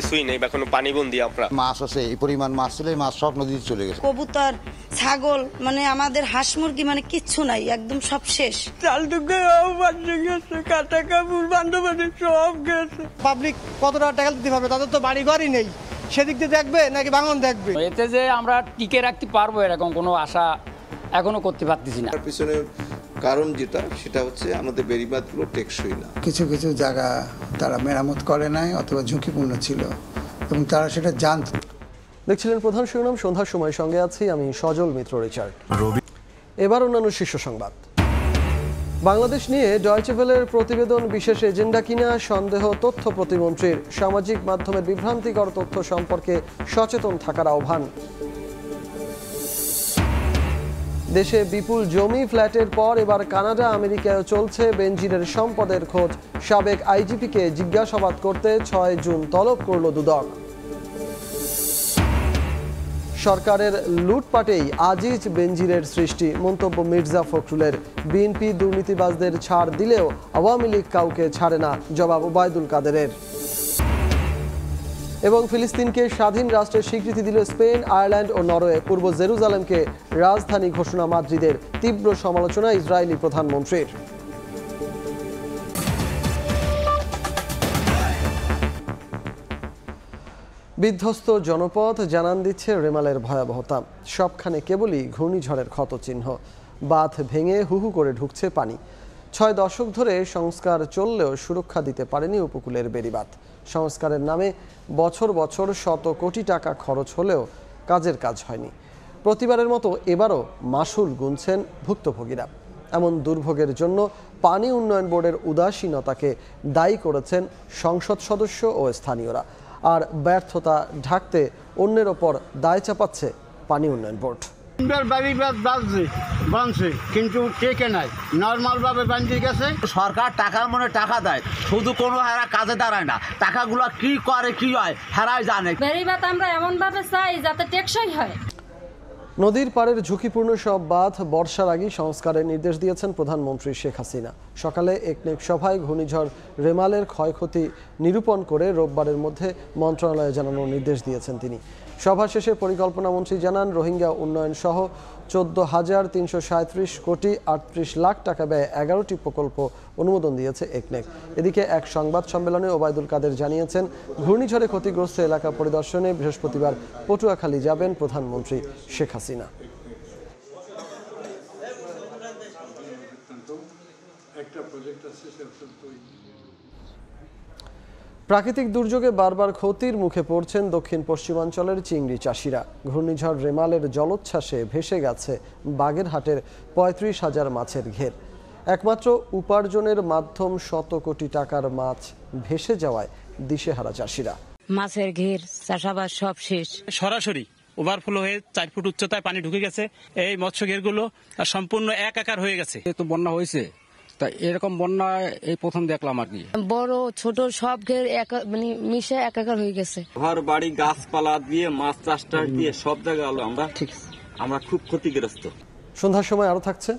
কিছুই নেই বা কোনো পানিবন্দি আমরা মাছ আছে এই পরিমাণ মাছ ছিল মাছ সব নদীতে চলে গেছে কবুতর ছাগল মানে আমাদের হাঁস মুরগি মানে কিচ্ছু নাই একদম সব শেষ চাল কাটা কাপড় বান্ধবান্ধব সব গেছে পাবলিক কত টাকা দিতে পারবে তাদের তো বাড়ি ঘরই নেই সেদিক দিয়ে দেখবে নাকি ভাঙন দেখবে এতে যে আমরা টিকে রাখতে পারবো এরকম কোনো আশা এখনো করতে পারতেছি না পিছনে কারণ যেটা সেটা হচ্ছে আমাদের বেড়িবাঁধগুলো টেকসই না কিছু কিছু জায়গা তারা মেরামত করে নাই অথবা ঝুঁকিপূর্ণ ছিল এবং তারা সেটা জানত দেখছিলেন প্রধান শিরোনাম সন্ধ্যার সময় সঙ্গে আছি আমি সজল মিত্র রিচার্ড এবার অন্যান্য শীর্ষ সংবাদ বাংলাদেশ নিয়ে ডয়চেভেলের প্রতিবেদন বিশেষ এজেন্ডা কিনা সন্দেহ তথ্য প্রতিমন্ত্রীর সামাজিক মাধ্যমের বিভ্রান্তিকর তথ্য সম্পর্কে সচেতন থাকার আহ্বান দেশে বিপুল জমি ফ্ল্যাটের পর এবার কানাডা আমেরিকায় চলছে বেনজিরের সম্পদের খোঁজ সাবেক আইজিপিকে জিজ্ঞাসাবাদ করতে ছয় জুন তলব করল দুদক সরকারের লুটপাটেই আজিজ বেনজিরের সৃষ্টি মন্তব্য মির্জা ফখরুলের বিএনপি দুর্নীতিবাজদের ছাড় দিলেও আওয়ামী লীগ কাউকে ছাড়ে না জবাব ওবায়দুল কাদেরের এবং ফিলিস্তিনকে স্বাধীন রাষ্ট্রের স্বীকৃতি দিল স্পেন আয়ারল্যান্ড ও নরওয়ে পূর্ব জেরুজালেমকে রাজধানী ঘোষণা মাদ্রিদের তীব্র সমালোচনা ইসরায়েলি প্রধানমন্ত্রীর বিধ্বস্ত জনপথ জানান দিচ্ছে রেমালের ভয়াবহতা সবখানে কেবলই ঘূর্ণিঝড়ের ক্ষত চিহ্ন বাঁধ ভেঙে হুহু করে ঢুকছে পানি ছয় দশক ধরে সংস্কার চললেও সুরক্ষা দিতে পারেনি উপকূলের বেড়িবাঁধ সংস্কারের নামে বছর বছর শত কোটি টাকা খরচ হলেও কাজের কাজ হয়নি প্রতিবারের মতো এবারও মাসুল গুনছেন ভুক্তভোগীরা এমন দুর্ভোগের জন্য পানি উন্নয়ন বোর্ডের উদাসীনতাকে দায়ী করেছেন সংসদ সদস্য ও স্থানীয়রা আর ব্যর্থতা ঢাকতে অন্যের ওপর দায় চাপাচ্ছে পানি উন্নয়ন বোর্ড বাড়ি বানছে কিন্তু টেকে নাই নর্মালভাবে বাঁধতে গেছে সরকার টাকার মনে টাকা দেয় শুধু কোনো হেরা কাজে দাঁড়ায় না টাকাগুলো কি করে কি হয় হেরাই জানে বেড়িবাদ আমরা এমনভাবে চাই যাতে টেকসই হয় নদীর পাড়ের ঝুঁকিপূর্ণ সব বাঁধ বর্ষার আগেই সংস্কারের নির্দেশ দিয়েছেন প্রধানমন্ত্রী শেখ হাসিনা সকালে একনেক সভায় ঘূর্ণিঝড় রেমালের ক্ষয়ক্ষতি নিরূপণ করে রোববারের মধ্যে মন্ত্রণালয়ে জানানোর নির্দেশ দিয়েছেন তিনি সভা শেষে পরিকল্পনামন্ত্রী জানান রোহিঙ্গা উন্নয়ন সহ চোদ্দ হাজার তিনশো সাঁত্রিশ কোটি আটত্রিশ লাখ টাকা ব্যয়ে এগারোটি প্রকল্প অনুমোদন দিয়েছে একনেক এদিকে এক সংবাদ সম্মেলনে ওবায়দুল কাদের জানিয়েছেন ঘূর্ণিঝড়ে ক্ষতিগ্রস্ত এলাকা পরিদর্শনে বৃহস্পতিবার পটুয়াখালী যাবেন প্রধানমন্ত্রী শেখ হাসিনা প্রাকৃতিক দুর্যোগে বারবার ক্ষতির মুখে পড়ছেন দক্ষিণ পশ্চিমাঞ্চলের চিংড়ি চাষিরা ঘূর্ণিঝড় রেমালের জলোচ্ছ্বাসে ভেসে গেছে বাগেরহাটের পঁয়ত্রিশ হাজার মাছের ঘের একমাত্র উপার্জনের মাধ্যম শত কোটি টাকার মাছ ভেসে যাওয়ায় দিশেহারা চাষিরা মাছের ঘের চাষাবাদ সব শেষ সরাসরি ওভারফ্লো হয়ে চার ফুট উচ্চতায় পানি ঢুকে গেছে এই মৎস্য ঘেরগুলো সম্পূর্ণ একাকার হয়ে গেছে বন্যা হয়েছে তা এরকম বন্যা এই প্রথম দেখলাম আর কি বড় ছোট সব ঘের মানে মিশে একাকার হয়ে গেছে ঘর বাড়ি গাছপালা দিয়ে মাছ চাষ দিয়ে সব জায়গা জায়গায় আমরা ঠিক আমরা খুব ক্ষতিগ্রস্ত সন্ধ্যার সময় আরো থাকছে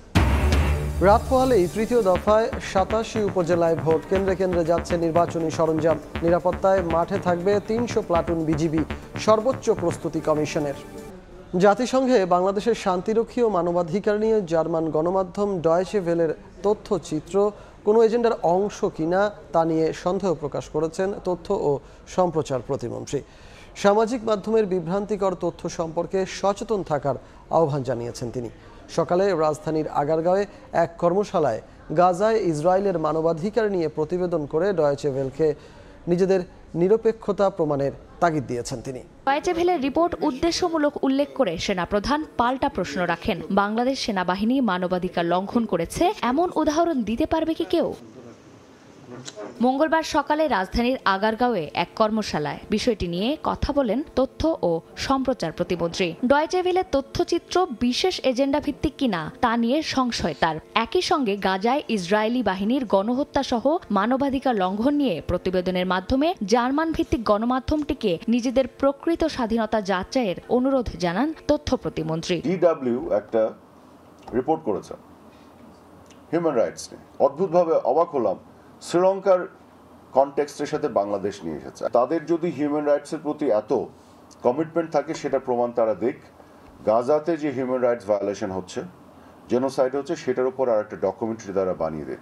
রাত পোহালেই তৃতীয় দফায় সাতাশি উপজেলায় ভোট কেন্দ্রে কেন্দ্রে যাচ্ছে নির্বাচনী সরঞ্জাম নিরাপত্তায় মাঠে থাকবে তিনশো প্লাটুন বিজিবি সর্বোচ্চ প্রস্তুতি কমিশনের জাতিসংঘে বাংলাদেশের শান্তিরক্ষী ও মানবাধিকার নিয়ে জার্মান গণমাধ্যম ডয়েশে ভেলের তথ্যচিত্র কোনো এজেন্ডার অংশ কিনা তা নিয়ে সন্দেহ প্রকাশ করেছেন তথ্য ও সম্প্রচার প্রতিমন্ত্রী সামাজিক মাধ্যমের বিভ্রান্তিকর তথ্য সম্পর্কে সচেতন থাকার আহ্বান জানিয়েছেন তিনি সকালে রাজধানীর আগারগাঁওয়ে এক কর্মশালায় গাজায় ইসরায়েলের মানবাধিকার নিয়ে প্রতিবেদন করে ডয়েচে ভেলকে নিজেদের নিরপেক্ষতা প্রমাণের তাগিদ দিয়েছেন তিনি পায়চেভেলের রিপোর্ট উদ্দেশ্যমূলক উল্লেখ করে সেনাপ্রধান পাল্টা প্রশ্ন রাখেন বাংলাদেশ সেনাবাহিনী মানবাধিকার লঙ্ঘন করেছে এমন উদাহরণ দিতে পারবে কি কেউ মঙ্গলবার সকালে রাজধানীর আগারগাঁওয়ে এক কর্মশালায় বিষয়টি নিয়ে কথা বলেন তথ্য ও সম্প্রচার প্রতিমন্ত্রী ডয়চেভিলের তথ্যচিত্র বিশেষ এজেন্ডা ভিত্তিক কিনা তা নিয়ে সংশয় তার একই সঙ্গে গাজায় ইসরায়েলি বাহিনীর গণহত্যা সহ মানবাধিকার লঙ্ঘন নিয়ে প্রতিবেদনের মাধ্যমে জার্মান ভিত্তিক গণমাধ্যমটিকে নিজেদের প্রকৃত স্বাধীনতা যাচাইয়ের অনুরোধ জানান তথ্য প্রতিমন্ত্রী e একটা রিপোর্ট করেছে হিউম্যান রাইটস নিয়ে অদ্ভুতভাবে অবাক হলাম শ্রীলঙ্কার কনটেক্সটের সাথে বাংলাদেশ নিয়ে এসেছে তাদের যদি হিউম্যান রাইটসের প্রতি এত কমিটমেন্ট থাকে সেটা প্রমাণ তারা দেখ গাজাতে যে হিউম্যান রাইটস ভায়োলেশন হচ্ছে জেনোসাইড হচ্ছে সেটার উপর আর একটা ডকুমেন্টারি দ্বারা বানিয়ে দেখ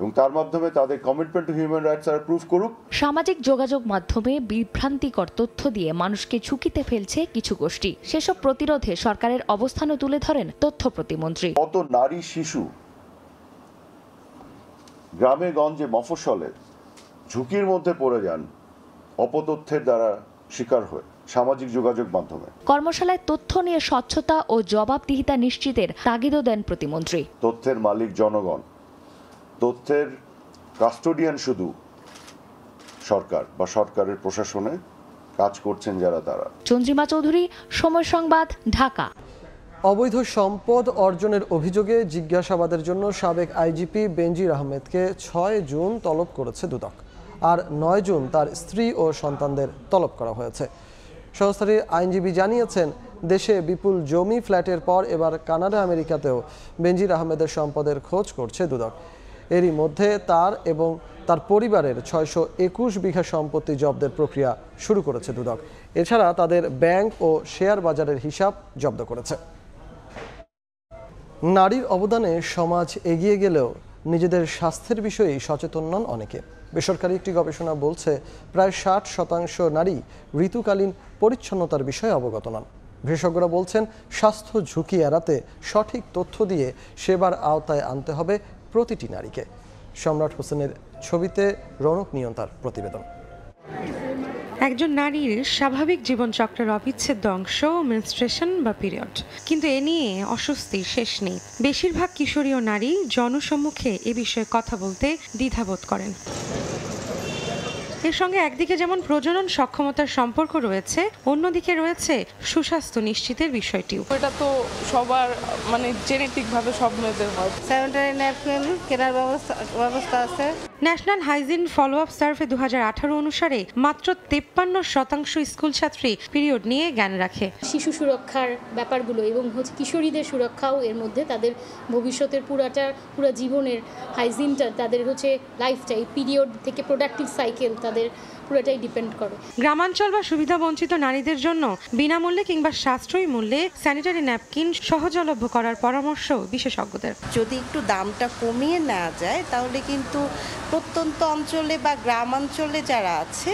এবং তার মাধ্যমে তাদের কমিটমেন্ট টু হিউম্যান রাইটস আর প্রুভ করুক সামাজিক যোগাযোগ মাধ্যমে বিভ্রান্তিকর তথ্য দিয়ে মানুষকে ঝুঁকিতে ফেলছে কিছু গোষ্ঠী সেসব প্রতিরোধে সরকারের অবস্থানও তুলে ধরেন তথ্য প্রতিমন্ত্রী কত নারী শিশু গ্রামে গঞ্জে মফসলে ঝুঁকির মধ্যে পড়ে যান অপতথ্যের দ্বারা শিকার হয়ে সামাজিক যোগাযোগ মাধ্যমে কর্মশালায় তথ্য নিয়ে স্বচ্ছতা ও জবাবদিহিতা নিশ্চিতের তাগিদও দেন প্রতিমন্ত্রী তথ্যের মালিক জনগণ তথ্যের কাস্টোডিয়ান শুধু সরকার বা সরকারের প্রশাসনে কাজ করছেন যারা তারা চন্দ্রিমা চৌধুরী সময় সংবাদ ঢাকা অবৈধ সম্পদ অর্জনের অভিযোগে জিজ্ঞাসাবাদের জন্য সাবেক আইজিপি বেনজির আহমেদকে ছয় জুন তলব করেছে দুদক আর নয় জুন তার স্ত্রী ও সন্তানদের তলব করা হয়েছে সংস্থাটির আইনজীবী জানিয়েছেন দেশে বিপুল জমি ফ্ল্যাটের পর এবার কানাডা আমেরিকাতেও বেনজির আহমেদের সম্পদের খোঁজ করছে দুদক এরই মধ্যে তার এবং তার পরিবারের ছয়শো একুশ বিঘা সম্পত্তি জব্দের প্রক্রিয়া শুরু করেছে দুদক এছাড়া তাদের ব্যাংক ও শেয়ার বাজারের হিসাব জব্দ করেছে নারীর অবদানে সমাজ এগিয়ে গেলেও নিজেদের স্বাস্থ্যের বিষয়ে সচেতন নন অনেকে বেসরকারি একটি গবেষণা বলছে প্রায় ষাট শতাংশ নারী ঋতুকালীন পরিচ্ছন্নতার বিষয়ে অবগত নন বিশেষজ্ঞরা বলছেন স্বাস্থ্য ঝুঁকি এড়াতে সঠিক তথ্য দিয়ে সেবার আওতায় আনতে হবে প্রতিটি নারীকে সম্রাট হোসেনের ছবিতে রণক নিয়ন্তার প্রতিবেদন একজন নারীর স্বাভাবিক জীবনচক্রের অবিচ্ছেদ্য অংশ মেনস্ট্রেশন বা পিরিয়ড কিন্তু এ নিয়ে অস্বস্তি শেষ নেই বেশিরভাগ কিশোরী ও নারী জনসম্মুখে এ বিষয়ে কথা বলতে দ্বিধাবোধ করেন এর সঙ্গে একদিকে যেমন প্রজনন সক্ষমতার সম্পর্ক রয়েছে অন্যদিকে রয়েছে সুস্বাস্থ্য নিশ্চিতের বিষয়টিও এটা তো সবার মানে জেনেটিকভাবে সব মেয়েদের হয় স্যানিটারি ন্যাপকিন কেনার ব্যবস্থা ব্যবস্থা আছে national hygiene follow up survey দু হাজার অনুসারে মাত্র তেপ্পান্ন শতাংশ স্কুল ছাত্রী পিরিয়ড নিয়ে জ্ঞান রাখে শিশু সুরক্ষার ব্যাপারগুলো এবং হচ্ছে কিশোরীদের সুরক্ষাও এর মধ্যে তাদের ভবিষ্যতের পুরাটা পুরো জীবনের হাইজিনটা তাদের হচ্ছে লাইফটাই পিরিয়ড থেকে প্রোডাক্টিভ সাইকেল তাদের পুরোটাই ডিপেন্ড করে গ্রামাঞ্চল বা সুবিধা বঞ্চিত নারীদের জন্য বিনামূল্যে কিংবা সাশ্রয়ী মূল্যে স্যানিটারি ন্যাপকিন সহজলভ্য করার পরামর্শ বিশেষজ্ঞদের যদি একটু দামটা কমিয়ে না যায় তাহলে কিন্তু প্রত্যন্ত অঞ্চলে বা গ্রামাঞ্চলে যারা আছে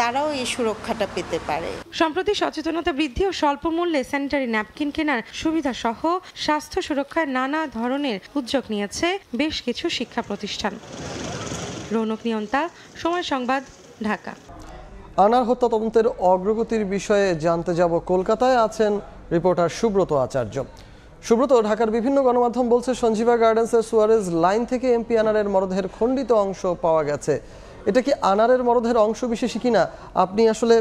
তারাও এই সুরক্ষাটা পেতে পারে সম্প্রতি সচেতনতা বৃদ্ধি ও স্বল্প মূল্যে স্যানিটারি ন্যাপকিন কেনার সুবিধা সহ স্বাস্থ্য সুরক্ষায় নানা ধরনের উদ্যোগ নিয়েছে বেশ কিছু শিক্ষা প্রতিষ্ঠান রৌনক নিয়ন্তা সময় সংবাদ ঢাকা আনার হত্যা তদন্তের অগ্রগতির বিষয়ে জানতে যাব কলকাতায় আছেন রিপোর্টার সুব্রত আচার্য সুব্রত ঢাকার বিভিন্ন গণমাধ্যম বলছে সঞ্জীবা গার্ডেন্সের সুয়ারেজ লাইন থেকে এমপি আনারের মরদেহের খণ্ডিত অংশ পাওয়া গেছে এটা কি আনারের মরদেহের অংশ বিশেষ কিনা আপনি আসলে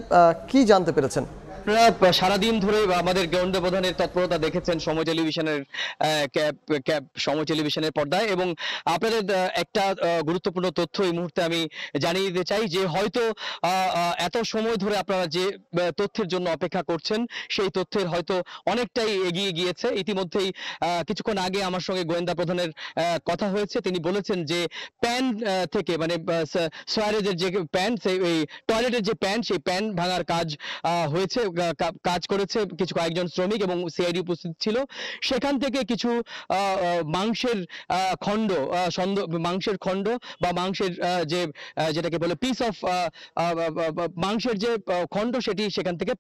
কি জানতে পেরেছেন আপনারা সারাদিন ধরে আমাদের গোয়েন্দা প্রধানের তৎপরতা দেখেছেন সময় টেলিভিশনের ক্যাব সময় টেলিভিশনের পর্দায় এবং আপনাদের একটা গুরুত্বপূর্ণ তথ্য এই মুহূর্তে আমি জানিয়ে দিতে চাই যে হয়তো এত সময় ধরে আপনারা যে তথ্যের জন্য অপেক্ষা করছেন সেই তথ্যের হয়তো অনেকটাই এগিয়ে গিয়েছে ইতিমধ্যেই কিছুক্ষণ আগে আমার সঙ্গে গোয়েন্দা প্রধানের কথা হয়েছে তিনি বলেছেন যে প্যান থেকে মানে সোয়ারেজের যে প্যান সেই টয়লেটের যে প্যান সেই প্যান ভাঙার কাজ হয়েছে কাজ করেছে কিছু কয়েকজন শ্রমিক এবং সিআইডি উপস্থিত ছিল সেখান থেকে কিছু মাংসের খণ্ড মাংসের খণ্ড বা মাংসের যে যেটাকে বলে পিস অফ মাংসের যে খণ্ড সেটি সেখান থেকে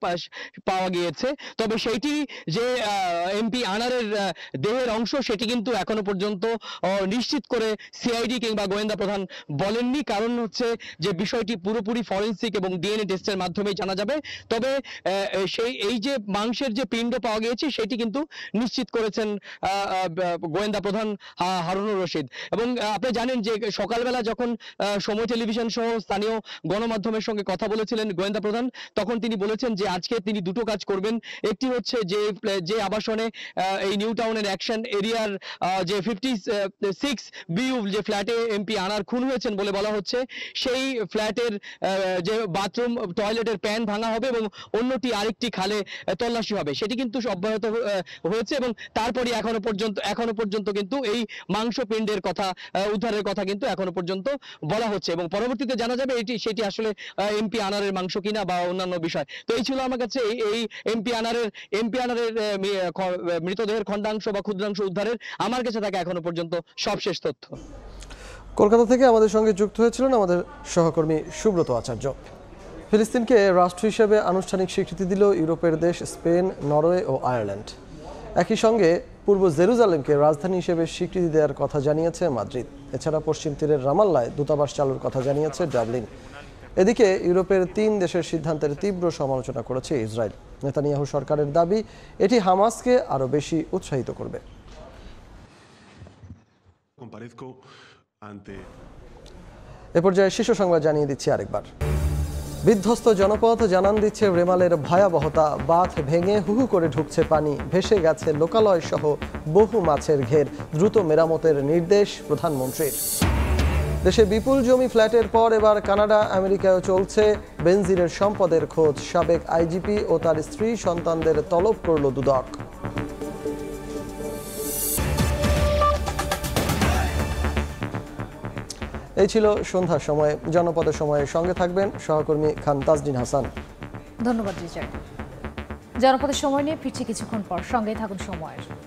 পাওয়া গিয়েছে তবে সেইটি যে এমপি আনারের দেহের অংশ সেটি কিন্তু এখনো পর্যন্ত নিশ্চিত করে সিআইডি কিংবা গোয়েন্দা প্রধান বলেননি কারণ হচ্ছে যে বিষয়টি পুরোপুরি ফরেন্সিক এবং ডিএনএ টেস্টের মাধ্যমেই জানা যাবে তবে সেই এই যে মাংসের যে পিণ্ড পাওয়া গিয়েছে সেটি কিন্তু নিশ্চিত করেছেন গোয়েন্দা প্রধান হারুনুর রশিদ এবং আপনি জানেন যে সকালবেলা যখন সময় টেলিভিশন সহ স্থানীয় গণমাধ্যমের সঙ্গে কথা বলেছিলেন গোয়েন্দা প্রধান তখন তিনি বলেছেন যে আজকে তিনি দুটো কাজ করবেন একটি হচ্ছে যে যে আবাসনে এই নিউ টাউনের অ্যাকশন এরিয়ার যে ফিফটি সিক্স বিউ যে ফ্ল্যাটে এমপি আনার খুন হয়েছেন বলে বলা হচ্ছে সেই ফ্ল্যাটের যে বাথরুম টয়লেটের প্যান ভাঙা হবে এবং অন্যটি আরেকটি খালে তল্লাশি হবে সেটি কিন্তু অব্যাহত হয়েছে এবং তারপরে এখনো পর্যন্ত এখনো পর্যন্ত কিন্তু এই মাংস পিণ্ডের কথা উদ্ধারের কথা কিন্তু এখনো পর্যন্ত বলা হচ্ছে এবং পরবর্তীতে জানা যাবে এটি সেটি আসলে এমপি আনারের মাংস কিনা বা অন্যান্য বিষয় তো এই ছিল আমার কাছে এই এমপি আনারের এমপি আনারের মৃতদেহের খণ্ডাংশ বা ক্ষুদ্রাংশ উদ্ধারের আমার কাছে থাকে এখনো পর্যন্ত সবশেষ তথ্য কলকাতা থেকে আমাদের সঙ্গে যুক্ত হয়েছিলেন আমাদের সহকর্মী সুব্রত আচার্য ফিলিস্তিনকে রাষ্ট্র হিসেবে আনুষ্ঠানিক স্বীকৃতি দিল ইউরোপের দেশ স্পেন নরওয়ে ও আয়ারল্যান্ড একই সঙ্গে পূর্ব জেরুজালেমকে রাজধানী হিসেবে স্বীকৃতি দেওয়ার কথা জানিয়েছে মাদ্রিদ এছাড়া পশ্চিম তীরের রামাল্লায় দূতাবাস চালুর কথা জানিয়েছে ডাবলিন এদিকে ইউরোপের তিন দেশের সিদ্ধান্তের তীব্র সমালোচনা করেছে ইসরায়েল নেতানিয়াহু সরকারের দাবি এটি হামাসকে আরও বেশি উৎসাহিত করবে এ পর্যায়ে শীর্ষ সংবাদ জানিয়ে দিচ্ছি আরেকবার বিধ্বস্ত জনপথ জানান দিচ্ছে রেমালের ভয়াবহতা বাঁধ ভেঙে হুহু করে ঢুকছে পানি ভেসে গেছে লোকালয় সহ বহু মাছের ঘের দ্রুত মেরামতের নির্দেশ প্রধানমন্ত্রীর দেশে বিপুল জমি ফ্ল্যাটের পর এবার কানাডা আমেরিকায় চলছে বেনজিরের সম্পদের খোঁজ সাবেক আইজিপি ও তার স্ত্রী সন্তানদের তলব করল দুদক এই ছিল সন্ধ্যার সময় জনপদের সময়ের সঙ্গে থাকবেন সহকর্মী খান তাজদিন হাসান ধন্যবাদ জনপদের সময় নিয়ে ফিরছি কিছুক্ষণ পর সঙ্গে থাকুন সময়